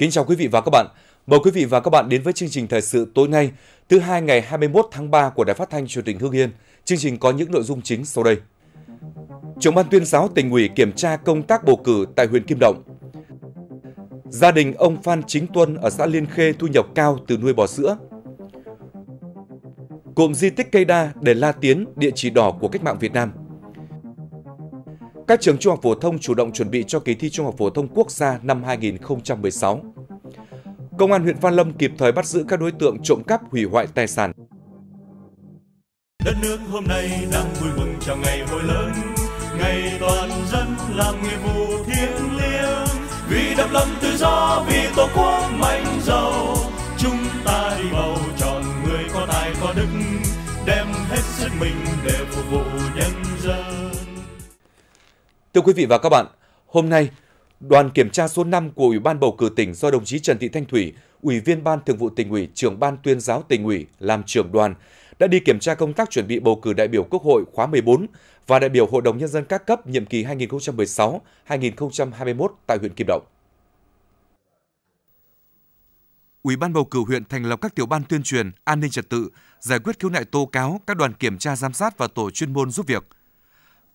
Kính chào quý vị và các bạn. Mời quý vị và các bạn đến với chương trình thời sự tối nay, thứ hai ngày 21 tháng 3 của Đài Phát thanh Truyền hình Hưng Yên. Chương trình có những nội dung chính sau đây. Trưởng ban tuyên giáo tỉnh ủy kiểm tra công tác bầu cử tại huyện Kim Động. Gia đình ông Phan Chính Tuân ở xã Liên Khê thu nhập cao từ nuôi bò sữa. Cụm di tích cây đa để La Tiến, địa chỉ đỏ của cách mạng Việt Nam. Các trường trung học phổ thông chủ động chuẩn bị cho kỳ thi Trung học phổ thông quốc gia năm 2016. Công an huyện Phan Lâm kịp thời bắt giữ các đối tượng trộm cắp hủy hoại tài sản. Đất nước hôm nay đang vui mừng chào ngày hội lớn, ngày toàn dân làm nghĩa vụ thiêng liêng. Vì độc lập tự do, vì tổ quốc mạnh giàu, chúng ta đi bầu chọn người có tài có đức, đem hết sức mình để phục vụ nhân dân. Thưa quý vị và các bạn, hôm nay, đoàn kiểm tra số 5 của Ủy ban bầu cử tỉnh do đồng chí Trần Thị Thanh Thủy, Ủy viên Ban Thường vụ tỉnh ủy, trưởng Ban tuyên giáo tỉnh ủy làm trưởng đoàn đã đi kiểm tra công tác chuẩn bị bầu cử đại biểu Quốc hội khóa 14 và đại biểu Hội đồng nhân dân các cấp nhiệm kỳ 2016-2021 tại huyện Kim Động. Ủy ban bầu cử huyện thành lập các tiểu ban tuyên truyền, an ninh trật tự, giải quyết khiếu nại tố cáo, các đoàn kiểm tra giám sát và tổ chuyên môn giúp việc.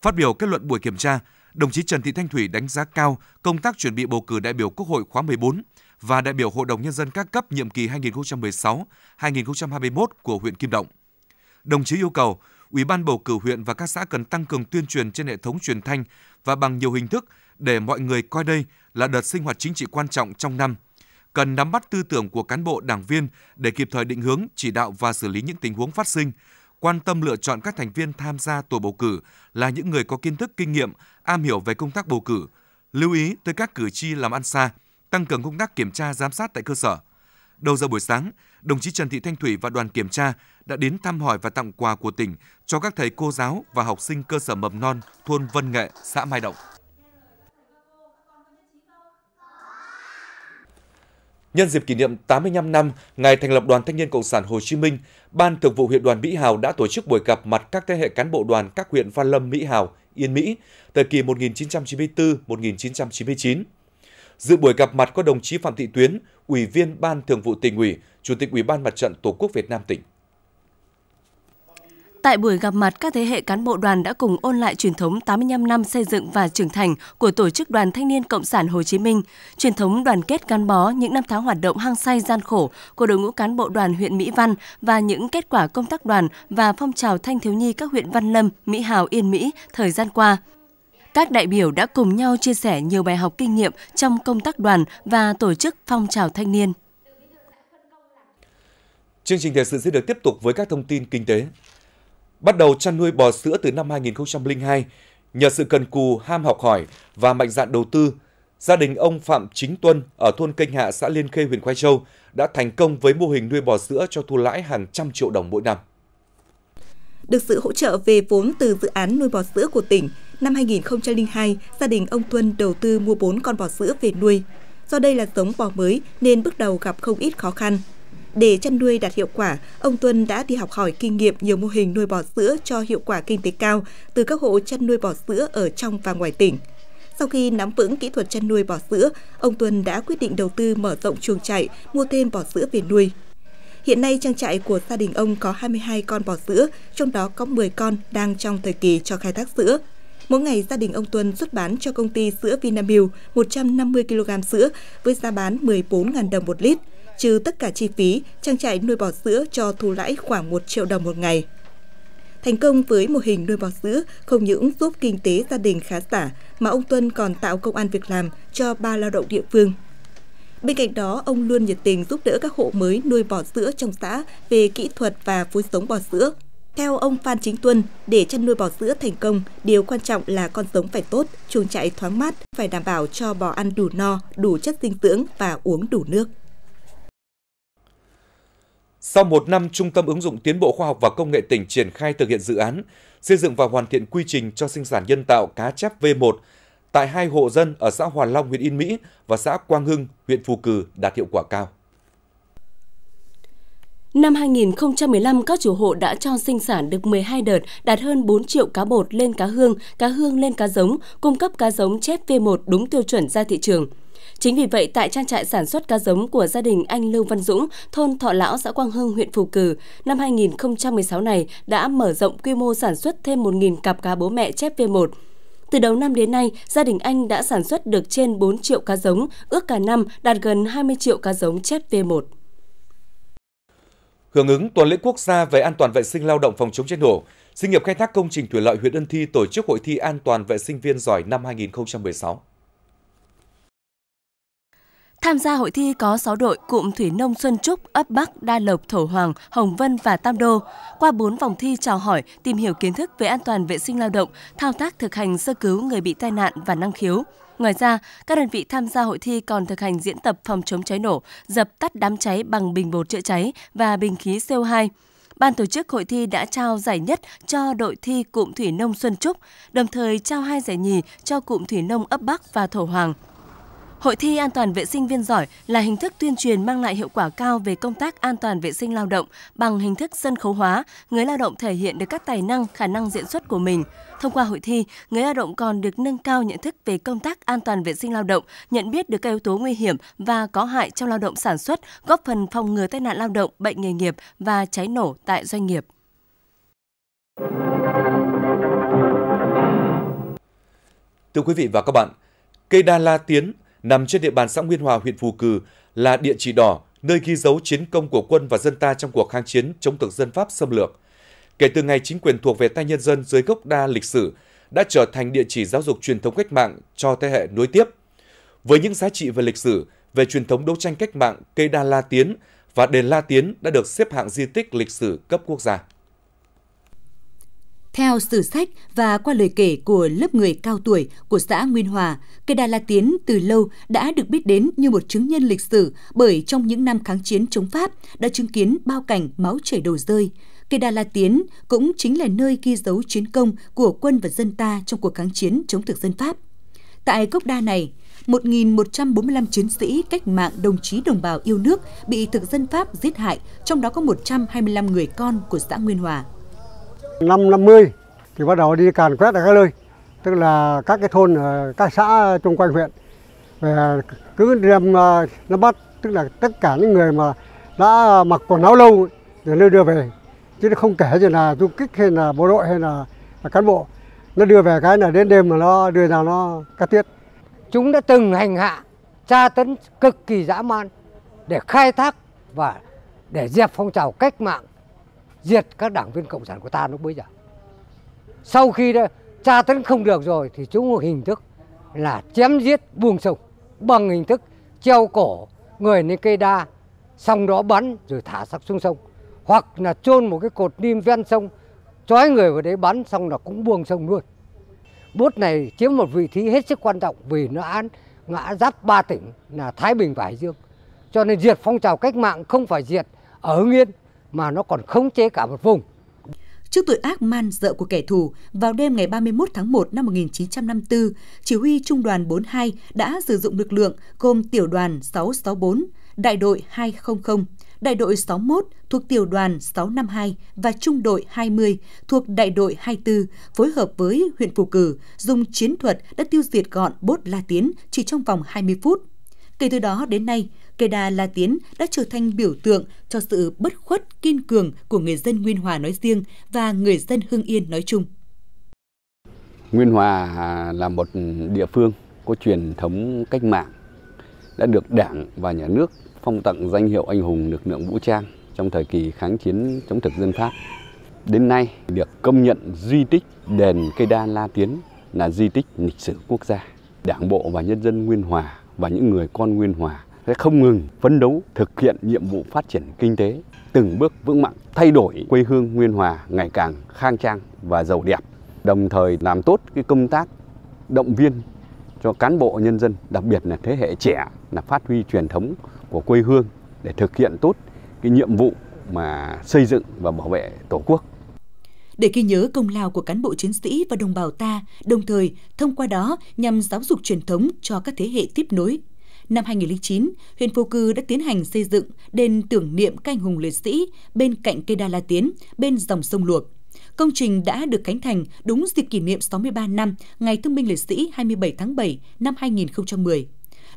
Phát biểu kết luận buổi kiểm tra, đồng chí Trần Thị Thanh Thủy đánh giá cao công tác chuẩn bị bầu cử đại biểu Quốc hội khóa 14 và đại biểu Hội đồng Nhân dân các cấp nhiệm kỳ 2016-2021 của huyện Kim Động. Đồng chí yêu cầu Ủy ban bầu cử huyện và các xã cần tăng cường tuyên truyền trên hệ thống truyền thanh và bằng nhiều hình thức để mọi người coi đây là đợt sinh hoạt chính trị quan trọng trong năm. Cần nắm bắt tư tưởng của cán bộ đảng viên để kịp thời định hướng, chỉ đạo và xử lý những tình huống phát sinh, quan tâm lựa chọn các thành viên tham gia tổ bầu cử là những người có kiến thức kinh nghiệm, am hiểu về công tác bầu cử, lưu ý tới các cử tri làm ăn xa, tăng cường công tác kiểm tra giám sát tại cơ sở. Đầu giờ buổi sáng, đồng chí Trần Thị Thanh Thủy và đoàn kiểm tra đã đến thăm hỏi và tặng quà của tỉnh cho các thầy cô giáo và học sinh cơ sở mầm non thôn Vân Nghệ, xã Mai Động. Nhân dịp kỷ niệm 85 năm ngày thành lập Đoàn Thanh niên Cộng sản Hồ Chí Minh, Ban Thường vụ huyện đoàn Mỹ Hào đã tổ chức buổi gặp mặt các thế hệ cán bộ đoàn các huyện Văn Lâm, Mỹ Hào, Yên Mỹ, thời kỳ 1994-1999. Dự buổi gặp mặt có đồng chí Phạm Thị Tuyến, Ủy viên Ban Thường vụ tỉnh ủy, Chủ tịch Ủy ban Mặt trận Tổ quốc Việt Nam tỉnh. Tại buổi gặp mặt, các thế hệ cán bộ đoàn đã cùng ôn lại truyền thống 85 năm xây dựng và trưởng thành của Tổ chức Đoàn Thanh niên Cộng sản Hồ Chí Minh, truyền thống đoàn kết gắn bó những năm tháng hoạt động hăng say gian khổ của đội ngũ cán bộ đoàn huyện Mỹ Văn và những kết quả công tác đoàn và phong trào thanh thiếu nhi các huyện Văn Lâm, Mỹ Hào, Yên Mỹ thời gian qua các đại biểu đã cùng nhau chia sẻ nhiều bài học kinh nghiệm trong công tác đoàn và tổ chức phong trào thanh niên. Chương trình thời sự sẽ được tiếp tục với các thông tin kinh tế. Bắt đầu chăn nuôi bò sữa từ năm 2002, nhờ sự cần cù, ham học hỏi và mạnh dạn đầu tư, gia đình ông Phạm Chính Tuân ở thôn Kênh Hạ, xã Liên Khê, huyện Khoai Châu đã thành công với mô hình nuôi bò sữa cho thu lãi hàng trăm triệu đồng mỗi năm. Được sự hỗ trợ về vốn từ dự án nuôi bò sữa của tỉnh, năm 2002, gia đình ông Tuân đầu tư mua 4 con bò sữa về nuôi. Do đây là giống bò mới nên bước đầu gặp không ít khó khăn. Để chăn nuôi đạt hiệu quả, ông Tuân đã đi học hỏi kinh nghiệm nhiều mô hình nuôi bò sữa cho hiệu quả kinh tế cao từ các hộ chăn nuôi bò sữa ở trong và ngoài tỉnh. Sau khi nắm vững kỹ thuật chăn nuôi bò sữa, ông Tuân đã quyết định đầu tư mở rộng chuồng trại, mua thêm bò sữa về nuôi. Hiện nay trang trại của gia đình ông có 22 con bò sữa, trong đó có 10 con đang trong thời kỳ cho khai thác sữa. Mỗi ngày gia đình ông Tuân xuất bán cho công ty sữa Vinamilk 150 kg sữa với giá bán 14.000 đồng một lít trừ tất cả chi phí, trang trại nuôi bò sữa cho thu lãi khoảng 1 triệu đồng một ngày. Thành công với mô hình nuôi bò sữa không những giúp kinh tế gia đình khá giả mà ông Tuân còn tạo công an việc làm cho ba lao động địa phương. Bên cạnh đó, ông luôn nhiệt tình giúp đỡ các hộ mới nuôi bò sữa trong xã về kỹ thuật và phối sống bò sữa. Theo ông Phan Chính Tuân, để chăn nuôi bò sữa thành công, điều quan trọng là con giống phải tốt, chuồng trại thoáng mát, phải đảm bảo cho bò ăn đủ no, đủ chất dinh dưỡng và uống đủ nước. Sau một năm, Trung tâm Ứng dụng Tiến bộ Khoa học và Công nghệ tỉnh triển khai thực hiện dự án, xây dựng và hoàn thiện quy trình cho sinh sản nhân tạo cá chép V1 tại hai hộ dân ở xã Hòa Long, huyện Yên Mỹ và xã Quang Hưng, huyện Phù Cử đạt hiệu quả cao. Năm 2015, các chủ hộ đã cho sinh sản được 12 đợt, đạt hơn 4 triệu cá bột lên cá hương, cá hương lên cá giống, cung cấp cá giống chép V1 đúng tiêu chuẩn ra thị trường. Chính vì vậy, tại trang trại sản xuất cá giống của gia đình anh Lưu Văn Dũng, thôn Thọ Lão, xã Quang Hưng, huyện Phù Cử, năm 2016 này đã mở rộng quy mô sản xuất thêm 1.000 cặp cá bố mẹ chép V1. Từ đầu năm đến nay, gia đình anh đã sản xuất được trên 4 triệu cá giống, ước cả năm đạt gần 20 triệu cá giống chép V1. Hưởng ứng tuần lễ quốc gia về an toàn vệ sinh lao động phòng chống cháy nổ, Sinh nghiệp khai thác công trình thủy lợi huyện Ân Thi tổ chức hội thi an toàn vệ sinh viên giỏi năm 2016. Tham gia hội thi có 6 đội cụm Thủy Nông Xuân Trúc, ấp Bắc, Đa Lộc, Thổ Hoàng, Hồng Vân và Tam Đô. Qua 4 vòng thi trò hỏi, tìm hiểu kiến thức về an toàn vệ sinh lao động, thao tác thực hành sơ cứu người bị tai nạn và năng khiếu. Ngoài ra, các đơn vị tham gia hội thi còn thực hành diễn tập phòng chống cháy nổ, dập tắt đám cháy bằng bình bột chữa cháy và bình khí CO2. Ban tổ chức hội thi đã trao giải nhất cho đội thi cụm thủy nông Xuân Trúc, đồng thời trao hai giải nhì cho cụm thủy nông ấp Bắc và Thổ Hoàng. Hội thi an toàn vệ sinh viên giỏi là hình thức tuyên truyền mang lại hiệu quả cao về công tác an toàn vệ sinh lao động bằng hình thức sân khấu hóa, người lao động thể hiện được các tài năng, khả năng diễn xuất của mình. Thông qua hội thi, người lao động còn được nâng cao nhận thức về công tác an toàn vệ sinh lao động, nhận biết được các yếu tố nguy hiểm và có hại trong lao động sản xuất, góp phần phòng ngừa tai nạn lao động, bệnh nghề nghiệp và cháy nổ tại doanh nghiệp. Thưa quý vị và các bạn, cây đa la tiến nằm trên địa bàn xã Nguyên Hòa, huyện Phù Cử là địa chỉ đỏ, nơi ghi dấu chiến công của quân và dân ta trong cuộc kháng chiến chống thực dân Pháp xâm lược. Kể từ ngày chính quyền thuộc về tay nhân dân dưới gốc đa lịch sử, đã trở thành địa chỉ giáo dục truyền thống cách mạng cho thế hệ nối tiếp. Với những giá trị về lịch sử, về truyền thống đấu tranh cách mạng, cây đa La Tiến và đền La Tiến đã được xếp hạng di tích lịch sử cấp quốc gia. Theo sử sách và qua lời kể của lớp người cao tuổi của xã Nguyên Hòa, cây đa La Tiến từ lâu đã được biết đến như một chứng nhân lịch sử bởi trong những năm kháng chiến chống Pháp đã chứng kiến bao cảnh máu chảy đổ rơi. Cây đa La Tiến cũng chính là nơi ghi dấu chiến công của quân và dân ta trong cuộc kháng chiến chống thực dân Pháp. Tại gốc đa này, 1.145 chiến sĩ cách mạng đồng chí đồng bào yêu nước bị thực dân Pháp giết hại, trong đó có 125 người con của xã Nguyên Hòa. Năm 50 thì bắt đầu đi càn quét ở các nơi, tức là các cái thôn ở các xã xung quanh huyện. Và cứ đem à, nó bắt, tức là tất cả những người mà đã mặc quần áo lâu để nó đưa về. Chứ nó không kể gì là du kích hay là bộ đội hay là, là cán bộ. Nó đưa về cái là đến đêm mà nó đưa ra nó cắt tiết. Chúng đã từng hành hạ, tra tấn cực kỳ dã man để khai thác và để dẹp phong trào cách mạng diệt các đảng viên cộng sản của ta lúc bấy giờ sau khi đã tra tấn không được rồi thì chúng một hình thức là chém giết buông sông bằng hình thức treo cổ người lên cây đa xong đó bắn rồi thả xác xuống sông hoặc là chôn một cái cột niêm ven sông trói người vào đấy bắn xong là cũng buông sông luôn Bút này chiếm một vị trí hết sức quan trọng vì nó án ngã giáp ba tỉnh là thái bình và hải dương cho nên diệt phong trào cách mạng không phải diệt ở hưng yên mà nó còn khống chế cả một vùng. Trước tội ác man dợ của kẻ thù, vào đêm ngày 31 tháng 1 năm 1954, chỉ huy Trung đoàn 42 đã sử dụng lực lượng gồm tiểu đoàn 664, đại đội 200, đại đội 61 thuộc tiểu đoàn 652 và trung đội 20 thuộc đại đội 24 phối hợp với huyện Phù Cử dùng chiến thuật đã tiêu diệt gọn bốt La Tiến chỉ trong vòng 20 phút. Kể từ đó đến nay, cây đa La Tiến đã trở thành biểu tượng cho sự bất khuất kiên cường của người dân Nguyên Hòa nói riêng và người dân Hưng Yên nói chung. Nguyên Hòa à, là một địa phương có truyền thống cách mạng, đã được Đảng và Nhà nước phong tặng danh hiệu anh hùng lực lượng vũ trang trong thời kỳ kháng chiến chống thực dân Pháp. Đến nay được công nhận di tích đền cây đa La Tiến là di tích lịch sử quốc gia. Đảng bộ và nhân dân Nguyên Hòa và những người con Nguyên Hòa sẽ không ngừng phấn đấu thực hiện nhiệm vụ phát triển kinh tế từng bước vững mạnh, thay đổi quê hương Nguyên Hòa ngày càng khang trang và giàu đẹp, đồng thời làm tốt cái công tác động viên cho cán bộ nhân dân, đặc biệt là thế hệ trẻ là phát huy truyền thống của quê hương để thực hiện tốt cái nhiệm vụ mà xây dựng và bảo vệ Tổ quốc để ghi nhớ công lao của cán bộ chiến sĩ và đồng bào ta, đồng thời thông qua đó nhằm giáo dục truyền thống cho các thế hệ tiếp nối. Năm 2009, huyện Phú Cư đã tiến hành xây dựng đền tưởng niệm các anh hùng liệt sĩ bên cạnh cây đa La Tiến, bên dòng sông Luộc. Công trình đã được khánh thành đúng dịp kỷ niệm 63 năm Ngày Thương binh Liệt sĩ 27 tháng 7 năm 2010.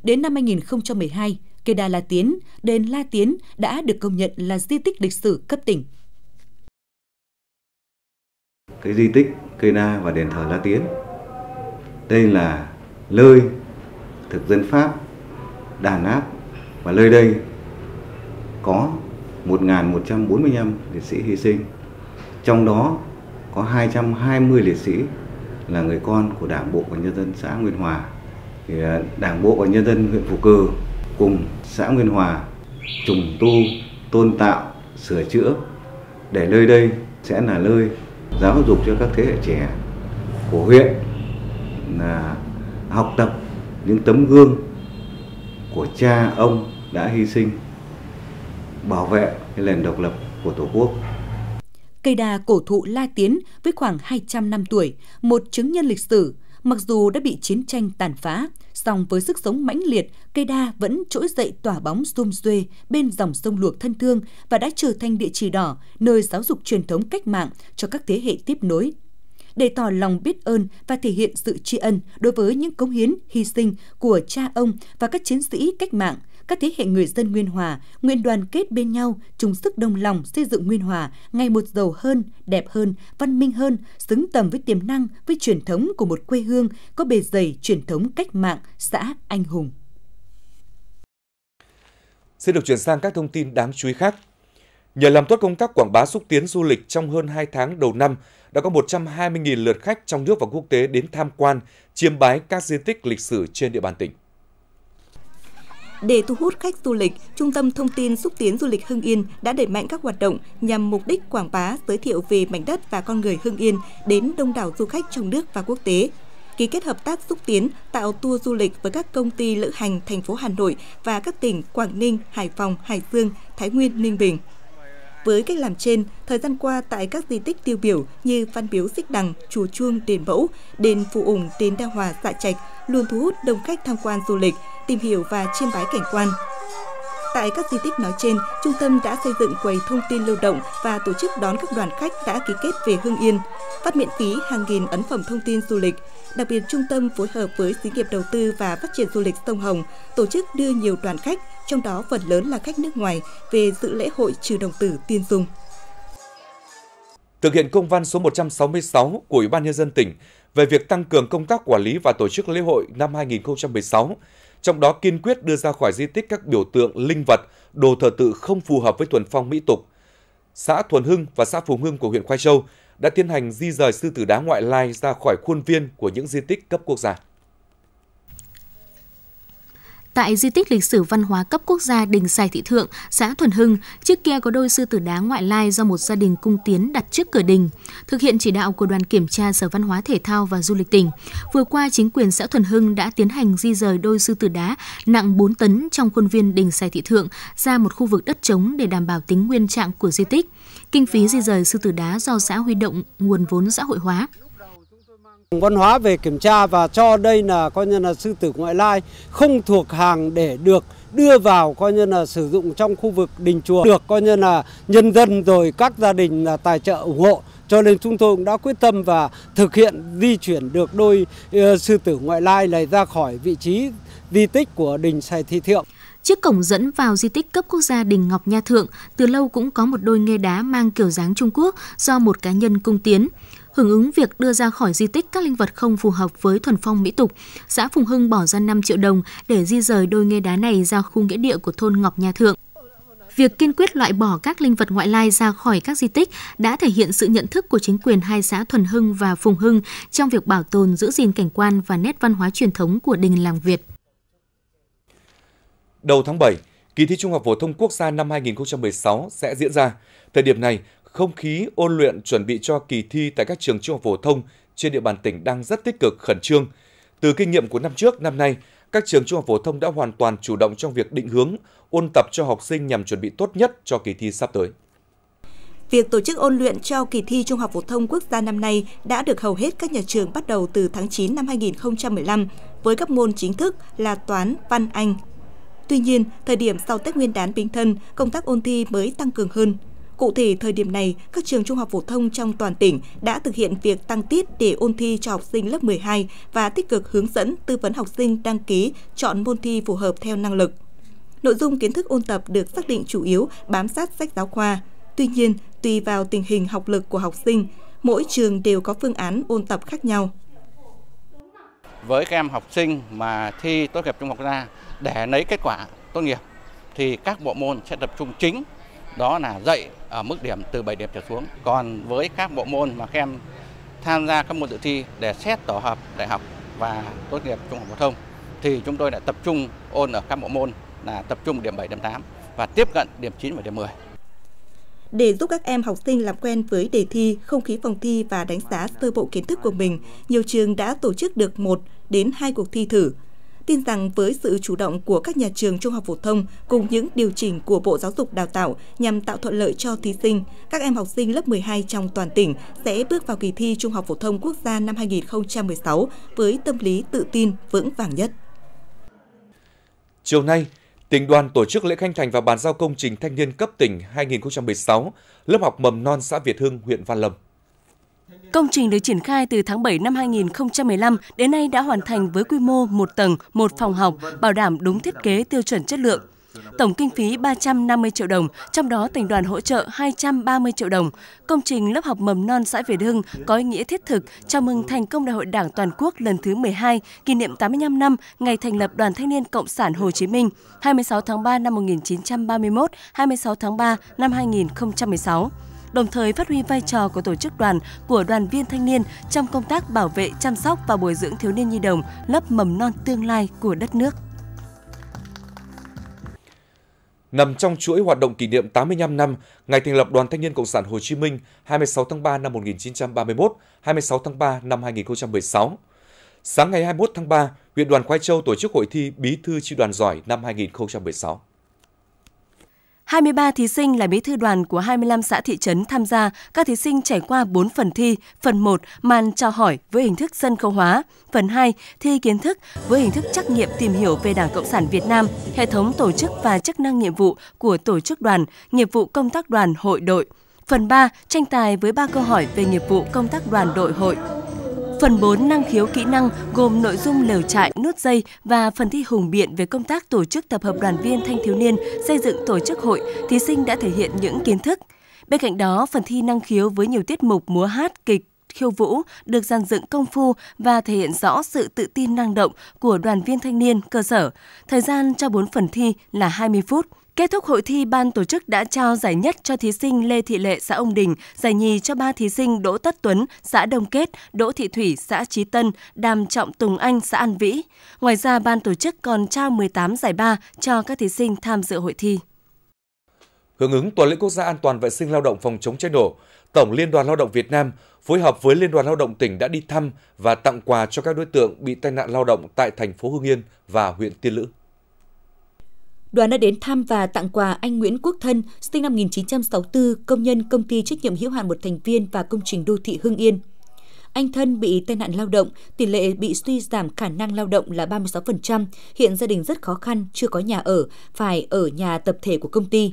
Đến năm 2012, cây đa La Tiến, đền La Tiến đã được công nhận là di tích lịch sử cấp tỉnh – cái di tích cây đa và đền thờ La Tiến. Đây là nơi thực dân Pháp đàn áp và nơi đây có 1.145 liệt sĩ hy sinh. Trong đó có 220 liệt sĩ là người con của Đảng Bộ và Nhân dân xã Nguyên Hòa. Thì à, Đảng Bộ và Nhân dân huyện Phú Cừ cùng xã Nguyên Hòa trùng tu, tôn tạo, sửa chữa để nơi đây sẽ là nơi giáo dục cho các thế hệ trẻ của huyện là học tập những tấm gương của cha ông đã hy sinh bảo vệ cái nền độc lập của Tổ quốc. Cây đa cổ thụ La Tiến với khoảng 200 năm tuổi, một chứng nhân lịch sử – Mặc dù đã bị chiến tranh tàn phá, song với sức sống mãnh liệt, cây đa vẫn trỗi dậy tỏa bóng xum xuê bên dòng sông luộc thân thương và đã trở thành địa chỉ đỏ, nơi giáo dục truyền thống cách mạng cho các thế hệ tiếp nối. Để tỏ lòng biết ơn và thể hiện sự tri ân đối với những cống hiến, hy sinh của cha ông và các chiến sĩ cách mạng, các thế hệ người dân Nguyên Hòa nguyện đoàn kết bên nhau, chung sức đồng lòng xây dựng Nguyên Hòa ngày một giàu hơn, đẹp hơn, văn minh hơn, xứng tầm với tiềm năng, với truyền thống của một quê hương có bề dày truyền thống cách mạng, xã anh hùng. Xin được chuyển sang các thông tin đáng chú ý khác. Nhờ làm tốt công tác quảng bá xúc tiến du lịch trong hơn 2 tháng đầu năm, đã có 120.000 lượt khách trong nước và quốc tế đến tham quan, chiêm bái các di tích lịch sử trên địa bàn tỉnh. Để thu hút khách du lịch, Trung tâm Thông tin Xúc tiến Du lịch Hưng Yên đã đẩy mạnh các hoạt động nhằm mục đích quảng bá, giới thiệu về mảnh đất và con người Hưng Yên đến đông đảo du khách trong nước và quốc tế. Ký kết hợp tác xúc tiến, tạo tour du lịch với các công ty lữ hành thành phố Hà Nội và các tỉnh Quảng Ninh, Hải Phòng, Hải Dương, Thái Nguyên, Ninh Bình. Với cách làm trên, thời gian qua tại các di tích tiêu biểu như Văn Biếu Xích Đằng, Chùa Chuông, Đền Mẫu, Đền Phụ Ủng, Đền Đa Hòa, Dạ Trạch luôn thu hút đông khách tham quan du lịch, tìm hiểu và chiêm bái cảnh quan. Tại các di tích nói trên, trung tâm đã xây dựng quầy thông tin lưu động và tổ chức đón các đoàn khách đã ký kết về Hưng Yên, phát miễn phí hàng nghìn ấn phẩm thông tin du lịch. Đặc biệt, trung tâm phối hợp với xí nghiệp đầu tư và phát triển du lịch Sông Hồng tổ chức đưa nhiều đoàn khách, trong đó phần lớn là khách nước ngoài, về dự lễ hội trừ đồng tử Tiên Dung. Thực hiện công văn số 166 của Ủy ban Nhân dân tỉnh về việc tăng cường công tác quản lý và tổ chức lễ hội năm 2016, trong đó kiên quyết đưa ra khỏi di tích các biểu tượng linh vật, đồ thờ tự không phù hợp với thuần phong mỹ tục. Xã Thuần Hưng và xã Phùng Hưng của huyện Khoai Châu đã tiến hành di rời sư tử đá ngoại lai ra khỏi khuôn viên của những di tích cấp quốc gia tại di tích lịch sử văn hóa cấp quốc gia Đình Sài Thị Thượng, xã Thuần Hưng, trước kia có đôi sư tử đá ngoại lai do một gia đình cung tiến đặt trước cửa đình. Thực hiện chỉ đạo của đoàn kiểm tra Sở Văn hóa Thể thao và Du lịch tỉnh, vừa qua chính quyền xã Thuần Hưng đã tiến hành di rời đôi sư tử đá nặng 4 tấn trong khuôn viên Đình Sài Thị Thượng ra một khu vực đất trống để đảm bảo tính nguyên trạng của di tích. Kinh phí di rời sư tử đá do xã huy động nguồn vốn xã hội hóa. Văn hóa về kiểm tra và cho đây là coi như là sư tử ngoại lai không thuộc hàng để được đưa vào coi như là sử dụng trong khu vực đình chùa được coi như là nhân dân rồi các gia đình là tài trợ ủng hộ cho nên chúng tôi cũng đã quyết tâm và thực hiện di chuyển được đôi ờ, sư tử ngoại lai này ra khỏi vị trí di tích của đình Sài Thị Thượng. Chiếc cổng dẫn vào di tích cấp quốc gia Đình Ngọc Nha Thượng từ lâu cũng có một đôi nghe đá mang kiểu dáng Trung Quốc do một cá nhân cung tiến. Hưởng ứng việc đưa ra khỏi di tích các linh vật không phù hợp với thuần phong mỹ tục, xã Phùng Hưng bỏ ra 5 triệu đồng để di rời đôi nghe đá này ra khu nghĩa địa của thôn Ngọc Nha Thượng. Việc kiên quyết loại bỏ các linh vật ngoại lai ra khỏi các di tích đã thể hiện sự nhận thức của chính quyền hai xã Thuần Hưng và Phùng Hưng trong việc bảo tồn giữ gìn cảnh quan và nét văn hóa truyền thống của đình làng Việt. Đầu tháng 7, kỳ thi Trung học phổ thông quốc gia năm 2016 sẽ diễn ra. Thời điểm này, không khí ôn luyện chuẩn bị cho kỳ thi tại các trường trung học phổ thông trên địa bàn tỉnh đang rất tích cực khẩn trương. Từ kinh nghiệm của năm trước, năm nay, các trường trung học phổ thông đã hoàn toàn chủ động trong việc định hướng, ôn tập cho học sinh nhằm chuẩn bị tốt nhất cho kỳ thi sắp tới. Việc tổ chức ôn luyện cho kỳ thi Trung học phổ thông quốc gia năm nay đã được hầu hết các nhà trường bắt đầu từ tháng 9 năm 2015 với các môn chính thức là toán, văn, anh. Tuy nhiên, thời điểm sau Tết Nguyên đán Bính Thân, công tác ôn thi mới tăng cường hơn – Cụ thể, thời điểm này, các trường trung học phổ thông trong toàn tỉnh đã thực hiện việc tăng tiết để ôn thi cho học sinh lớp 12 và tích cực hướng dẫn tư vấn học sinh đăng ký chọn môn thi phù hợp theo năng lực. Nội dung kiến thức ôn tập được xác định chủ yếu bám sát sách giáo khoa. Tuy nhiên, tùy vào tình hình học lực của học sinh, mỗi trường đều có phương án ôn tập khác nhau. Với các em học sinh mà thi tốt nghiệp trung học ra để lấy kết quả tốt nghiệp thì các bộ môn sẽ tập trung chính đó là dạy ở mức điểm từ 7 điểm trở xuống. Còn với các bộ môn mà các em tham gia các môn dự thi để xét tổ hợp đại học và tốt nghiệp trung học phổ thông thì chúng tôi đã tập trung ôn ở các bộ môn là tập trung điểm 7, điểm 8 và tiếp cận điểm 9 và điểm 10. Để giúp các em học sinh làm quen với đề thi, không khí phòng thi và đánh giá sơ bộ kiến thức của mình, nhiều trường đã tổ chức được một đến hai cuộc thi thử Tin rằng với sự chủ động của các nhà trường trung học phổ thông cùng những điều chỉnh của Bộ Giáo dục Đào tạo nhằm tạo thuận lợi cho thí sinh, các em học sinh lớp 12 trong toàn tỉnh sẽ bước vào kỳ thi Trung học phổ thông quốc gia năm 2016 với tâm lý tự tin vững vàng nhất. Chiều nay, tỉnh đoàn tổ chức lễ khánh thành và bàn giao công trình thanh niên cấp tỉnh 2016, lớp học mầm non xã Việt Hưng, huyện Văn Lâm. Công trình được triển khai từ tháng 7 năm 2015 đến nay đã hoàn thành với quy mô một tầng, một phòng học, bảo đảm đúng thiết kế tiêu chuẩn chất lượng. Tổng kinh phí 350 triệu đồng, trong đó tỉnh đoàn hỗ trợ 230 triệu đồng. Công trình lớp học mầm non xã Việt Hưng có ý nghĩa thiết thực chào mừng thành công Đại hội Đảng toàn quốc lần thứ 12, kỷ niệm 85 năm ngày thành lập Đoàn Thanh niên Cộng sản Hồ Chí Minh, 26 tháng 3 năm 1931, 26 tháng 3 năm 2016 đồng thời phát huy vai trò của tổ chức đoàn, của đoàn viên thanh niên trong công tác bảo vệ, chăm sóc và bồi dưỡng thiếu niên nhi đồng lớp mầm non tương lai của đất nước. Nằm trong chuỗi hoạt động kỷ niệm 85 năm ngày thành lập Đoàn Thanh niên Cộng sản Hồ Chí Minh 26 tháng 3 năm 1931, 26 tháng 3 năm 2016. Sáng ngày 21 tháng 3, huyện đoàn Khoai Châu tổ chức hội thi Bí thư chi đoàn giỏi năm 2016. 23 thí sinh là bí thư đoàn của 25 xã thị trấn tham gia, các thí sinh trải qua 4 phần thi, phần 1 màn trao hỏi với hình thức sân khấu hóa, phần 2 thi kiến thức với hình thức trắc nghiệm tìm hiểu về Đảng Cộng sản Việt Nam, hệ thống tổ chức và chức năng nhiệm vụ của tổ chức đoàn, nghiệp vụ công tác đoàn hội đội. Phần 3 tranh tài với 3 câu hỏi về nghiệp vụ công tác đoàn đội hội. Phần 4 năng khiếu kỹ năng gồm nội dung lều trại, nút dây và phần thi hùng biện về công tác tổ chức tập hợp đoàn viên thanh thiếu niên, xây dựng tổ chức hội, thí sinh đã thể hiện những kiến thức. Bên cạnh đó, phần thi năng khiếu với nhiều tiết mục múa hát, kịch, khiêu vũ được dàn dựng công phu và thể hiện rõ sự tự tin năng động của đoàn viên thanh niên cơ sở. Thời gian cho 4 phần thi là 20 phút. Kết thúc hội thi, ban tổ chức đã trao giải nhất cho thí sinh Lê Thị Lệ, xã Ông Đình, giải nhì cho ba thí sinh Đỗ Tất Tuấn, xã Đông Kết, Đỗ Thị Thủy, xã Trí Tân, Đàm Trọng Tùng Anh, xã An Vĩ. Ngoài ra, ban tổ chức còn trao 18 giải ba cho các thí sinh tham dự hội thi. Hưởng ứng tuần lễ quốc gia an toàn vệ sinh lao động phòng chống cháy nổ, Tổng Liên đoàn Lao động Việt Nam phối hợp với Liên đoàn Lao động tỉnh đã đi thăm và tặng quà cho các đối tượng bị tai nạn lao động tại thành phố Hưng Yên và huyện Tiên Lữ. Đoàn đã đến thăm và tặng quà anh Nguyễn Quốc Thân, sinh năm 1964, công nhân công ty trách nhiệm hữu hạn một thành viên và công trình đô thị Hưng Yên. Anh Thân bị tai nạn lao động, tỷ lệ bị suy giảm khả năng lao động là 36%, hiện gia đình rất khó khăn, chưa có nhà ở, phải ở nhà tập thể của công ty.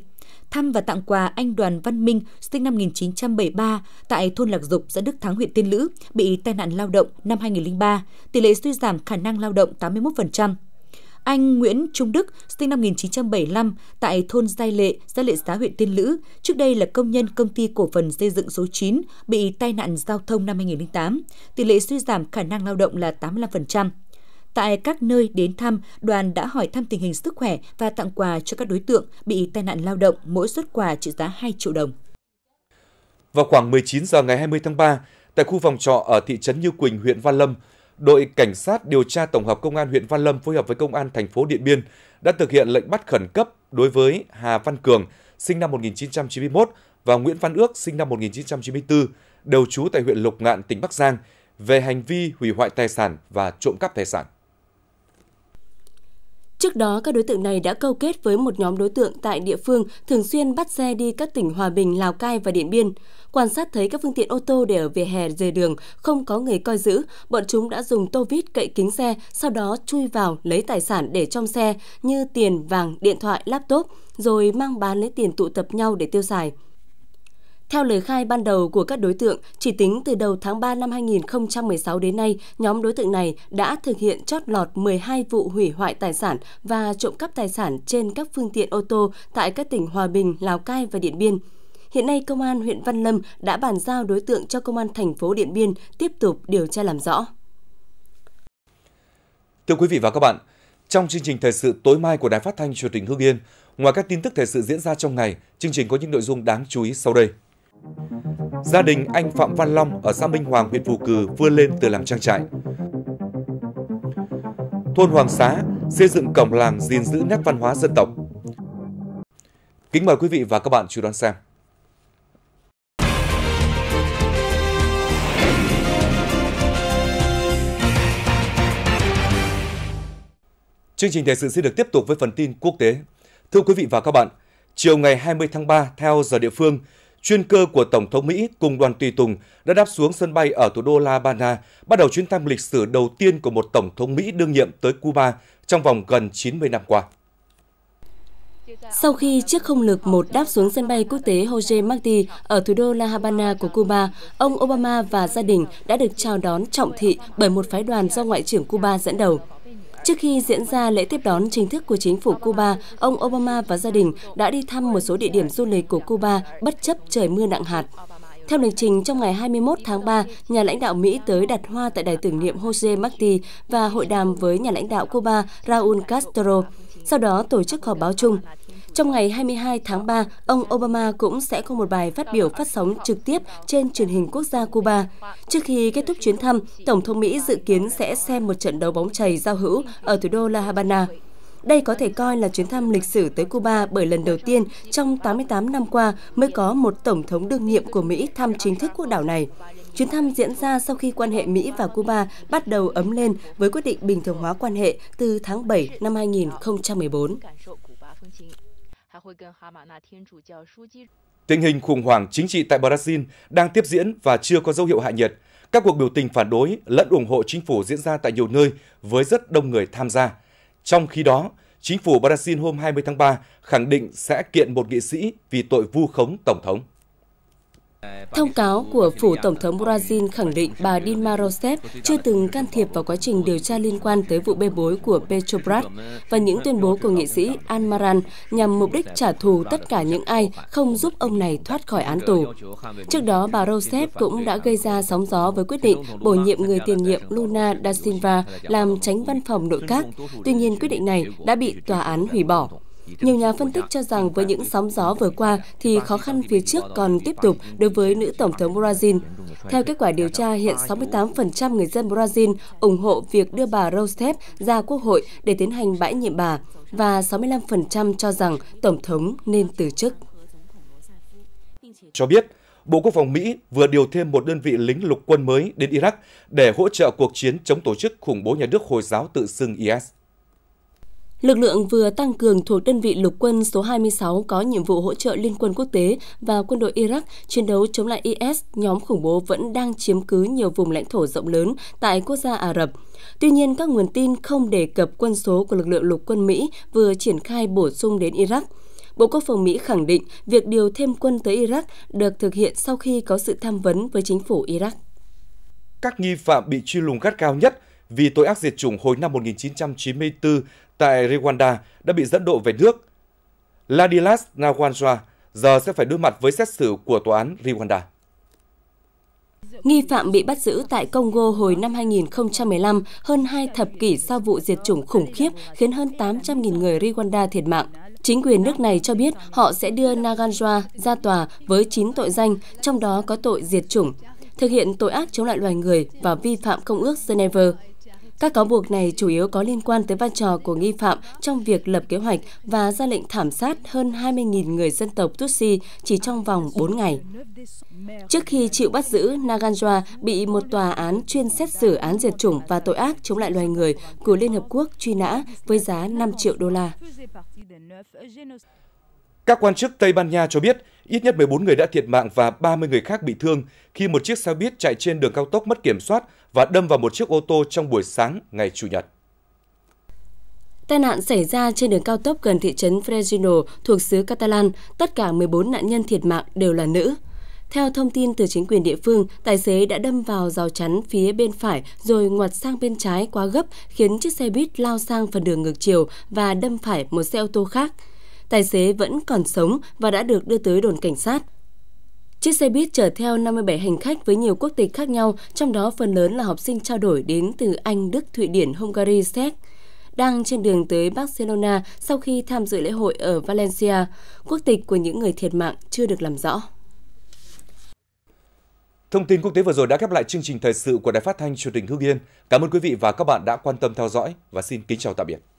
Thăm và tặng quà anh Đoàn Văn Minh, sinh năm 1973, tại thôn Lạc Dục, xã Đức Thắng, huyện Tiên Lữ, bị tai nạn lao động năm 2003, tỷ lệ suy giảm khả năng lao động 81%. Anh Nguyễn Trung Đức, sinh năm 1975, tại thôn Giai Lệ, xã Lệ Xá huyện Tiên Lữ, trước đây là công nhân công ty cổ phần xây dựng số 9, bị tai nạn giao thông năm 2008. Tỷ lệ suy giảm khả năng lao động là 85%. Tại các nơi đến thăm, đoàn đã hỏi thăm tình hình sức khỏe và tặng quà cho các đối tượng bị tai nạn lao động mỗi xuất quà trị giá 2 triệu đồng. Vào khoảng 19 giờ ngày 20 tháng 3, tại khu vòng trọ ở thị trấn Như Quỳnh, huyện Văn Lâm, đội cảnh sát điều tra tổng hợp công an huyện Văn Lâm phối hợp với công an thành phố Điện Biên đã thực hiện lệnh bắt khẩn cấp đối với Hà Văn Cường, sinh năm 1991 và Nguyễn Văn Ước, sinh năm 1994, đều trú tại huyện Lục Ngạn, tỉnh Bắc Giang về hành vi hủy hoại tài sản và trộm cắp tài sản. Trước đó, các đối tượng này đã câu kết với một nhóm đối tượng tại địa phương thường xuyên bắt xe đi các tỉnh Hòa Bình, Lào Cai và Điện Biên. Quan sát thấy các phương tiện ô tô để ở vỉa hè dề đường không có người coi giữ, bọn chúng đã dùng tô vít cậy kính xe, sau đó chui vào lấy tài sản để trong xe như tiền, vàng, điện thoại, laptop, rồi mang bán lấy tiền tụ tập nhau để tiêu xài. Theo lời khai ban đầu của các đối tượng, chỉ tính từ đầu tháng 3 năm 2016 đến nay, nhóm đối tượng này đã thực hiện chót lọt 12 vụ hủy hoại tài sản và trộm cắp tài sản trên các phương tiện ô tô tại các tỉnh Hòa Bình, Lào Cai và Điện Biên. Hiện nay, Công an huyện Văn Lâm đã bàn giao đối tượng cho Công an thành phố Điện Biên tiếp tục điều tra làm rõ. Thưa quý vị và các bạn, trong chương trình thời sự tối mai của Đài Phát thanh Truyền hình Hưng Yên, ngoài các tin tức thời sự diễn ra trong ngày, chương trình có những nội dung đáng chú ý sau đây. Gia đình anh Phạm Văn Long ở xã Minh Hoàng, huyện Phù Cừ vươn lên từ làm trang trại. Thôn Hoàng Xá xây dựng cổng làng gìn giữ nét văn hóa dân tộc. Kính mời quý vị và các bạn chú đón xem. Chương trình thời sự sẽ được tiếp tục với phần tin quốc tế. Thưa quý vị và các bạn, chiều ngày 20 tháng 3 theo giờ địa phương, chuyên cơ của Tổng thống Mỹ cùng đoàn tùy tùng đã đáp xuống sân bay ở thủ đô La Habana, bắt đầu chuyến thăm lịch sử đầu tiên của một Tổng thống Mỹ đương nhiệm tới Cuba trong vòng gần 90 năm qua. Sau khi chiếc không lực một đáp xuống sân bay quốc tế Jose Marti ở thủ đô La Habana của Cuba, ông Obama và gia đình đã được chào đón trọng thị bởi một phái đoàn do Ngoại trưởng Cuba dẫn đầu. Trước khi diễn ra lễ tiếp đón chính thức của chính phủ Cuba, ông Obama và gia đình đã đi thăm một số địa điểm du lịch của Cuba bất chấp trời mưa nặng hạt. Theo lịch trình, trong ngày 21 tháng 3, nhà lãnh đạo Mỹ tới đặt hoa tại đài tưởng niệm Jose Marti và hội đàm với nhà lãnh đạo Cuba Raúl Castro, sau đó tổ chức họp báo chung. Trong ngày 22 tháng 3, ông Obama cũng sẽ có một bài phát biểu phát sóng trực tiếp trên truyền hình quốc gia Cuba. Trước khi kết thúc chuyến thăm, Tổng thống Mỹ dự kiến sẽ xem một trận đấu bóng chày giao hữu ở thủ đô La Habana. Đây có thể coi là chuyến thăm lịch sử tới Cuba bởi lần đầu tiên trong 88 năm qua mới có một Tổng thống đương nhiệm của Mỹ thăm chính thức quốc đảo này. Chuyến thăm diễn ra sau khi quan hệ Mỹ và Cuba bắt đầu ấm lên với quyết định bình thường hóa quan hệ từ tháng 7 năm 2014. Tình hình khủng hoảng chính trị tại Brazil đang tiếp diễn và chưa có dấu hiệu hạ nhiệt. Các cuộc biểu tình phản đối lẫn ủng hộ chính phủ diễn ra tại nhiều nơi với rất đông người tham gia. Trong khi đó, chính phủ Brazil hôm 20 tháng 3 khẳng định sẽ kiện một nghị sĩ vì tội vu khống tổng thống. Thông cáo của Phủ Tổng thống Brazil khẳng định bà Dilma Rousseff chưa từng can thiệp vào quá trình điều tra liên quan tới vụ bê bối của Petrobras và những tuyên bố của nghị sĩ Almaran nhằm mục đích trả thù tất cả những ai không giúp ông này thoát khỏi án tù. Trước đó, bà Rousseff cũng đã gây ra sóng gió với quyết định bổ nhiệm người tiền nhiệm Luna da Silva làm tránh văn phòng nội các. Tuy nhiên, quyết định này đã bị tòa án hủy bỏ. Nhiều nhà phân tích cho rằng với những sóng gió vừa qua thì khó khăn phía trước còn tiếp tục đối với nữ Tổng thống Brazil. Theo kết quả điều tra, hiện 68% người dân Brazil ủng hộ việc đưa bà Rousseff ra quốc hội để tiến hành bãi nhiệm bà và 65% cho rằng Tổng thống nên từ chức. Cho biết, Bộ Quốc phòng Mỹ vừa điều thêm một đơn vị lính lục quân mới đến Iraq để hỗ trợ cuộc chiến chống tổ chức khủng bố nhà nước Hồi giáo tự xưng IS. Lực lượng vừa tăng cường thuộc đơn vị lục quân số 26 có nhiệm vụ hỗ trợ Liên quân quốc tế và quân đội Iraq chiến đấu chống lại IS, nhóm khủng bố vẫn đang chiếm cứ nhiều vùng lãnh thổ rộng lớn tại quốc gia Ả Rập. Tuy nhiên, các nguồn tin không đề cập quân số của lực lượng lục quân Mỹ vừa triển khai bổ sung đến Iraq. Bộ Quốc phòng Mỹ khẳng định việc điều thêm quân tới Iraq được thực hiện sau khi có sự tham vấn với chính phủ Iraq. Các nghi phạm bị truy lùng gắt cao nhất vì tội ác diệt chủng hồi năm 1994 tại Rwanda đã bị dẫn độ về nước. Ladilas Nwanjwa giờ sẽ phải đối mặt với xét xử của tòa án Rwanda. Nghi phạm bị bắt giữ tại Congo hồi năm 2015, hơn hai thập kỷ sau vụ diệt chủng khủng khiếp khiến hơn 800.000 người Rwanda thiệt mạng. Chính quyền nước này cho biết họ sẽ đưa Naganjwa ra tòa với 9 tội danh, trong đó có tội diệt chủng, thực hiện tội ác chống lại loài người và vi phạm Công ước Geneva. Các cáo buộc này chủ yếu có liên quan tới vai trò của nghi phạm trong việc lập kế hoạch và ra lệnh thảm sát hơn 20.000 người dân tộc Tutsi chỉ trong vòng 4 ngày. Trước khi chịu bắt giữ, Naganjwa bị một tòa án chuyên xét xử án diệt chủng và tội ác chống lại loài người của Liên Hợp Quốc truy nã với giá 5 triệu đô la. Các quan chức Tây Ban Nha cho biết Ít nhất 14 người đã thiệt mạng và 30 người khác bị thương khi một chiếc xe buýt chạy trên đường cao tốc mất kiểm soát và đâm vào một chiếc ô tô trong buổi sáng ngày Chủ nhật. Tai nạn xảy ra trên đường cao tốc gần thị trấn Fregino thuộc xứ Catalan, tất cả 14 nạn nhân thiệt mạng đều là nữ. Theo thông tin từ chính quyền địa phương, tài xế đã đâm vào rào chắn phía bên phải rồi ngoặt sang bên trái quá gấp khiến chiếc xe buýt lao sang phần đường ngược chiều và đâm phải một xe ô tô khác. Tài xế vẫn còn sống và đã được đưa tới đồn cảnh sát. Chiếc xe buýt chở theo 57 hành khách với nhiều quốc tịch khác nhau, trong đó phần lớn là học sinh trao đổi đến từ Anh, Đức, Thụy Điển, Hungary, Séc. Đang trên đường tới Barcelona sau khi tham dự lễ hội ở Valencia, quốc tịch của những người thiệt mạng chưa được làm rõ. Thông tin quốc tế vừa rồi đã khép lại chương trình thời sự của Đài Phát thanh Truyền hình Hưng Yên. Cảm ơn quý vị và các bạn đã quan tâm theo dõi và xin kính chào tạm biệt.